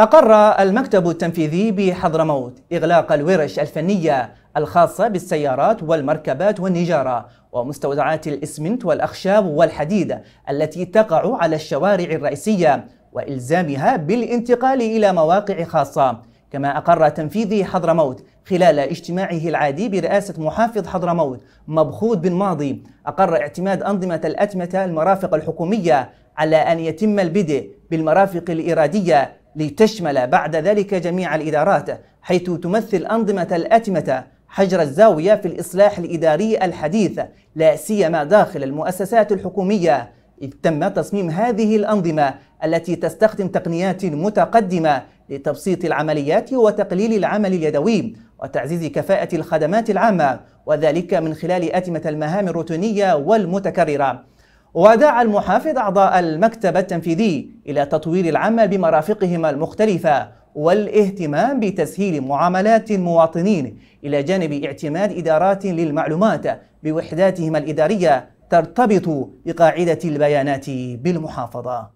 أقر المكتب التنفيذي بحضرموت إغلاق الورش الفنية الخاصة بالسيارات والمركبات والنجارة ومستودعات الإسمنت والأخشاب والحديد التي تقع على الشوارع الرئيسية وإلزامها بالانتقال إلى مواقع خاصة كما أقر تنفيذي حضرموت خلال اجتماعه العادي برئاسة محافظ حضرموت مبخوت بن ماضي أقر اعتماد أنظمة الأتمتة المرافق الحكومية على أن يتم البدء بالمرافق الإرادية لتشمل بعد ذلك جميع الإدارات حيث تمثل أنظمة الأتمتة حجر الزاوية في الإصلاح الإداري الحديث لا سيما داخل المؤسسات الحكومية إذ تم تصميم هذه الأنظمة التي تستخدم تقنيات متقدمة لتبسيط العمليات وتقليل العمل اليدوي وتعزيز كفاءة الخدمات العامة وذلك من خلال أتمة المهام الروتينية والمتكررة ودعا المحافظ أعضاء المكتب التنفيذي إلى تطوير العمل بمرافقهما المختلفة والاهتمام بتسهيل معاملات المواطنين إلى جانب اعتماد إدارات للمعلومات بوحداتهما الإدارية ترتبط بقاعدة البيانات بالمحافظة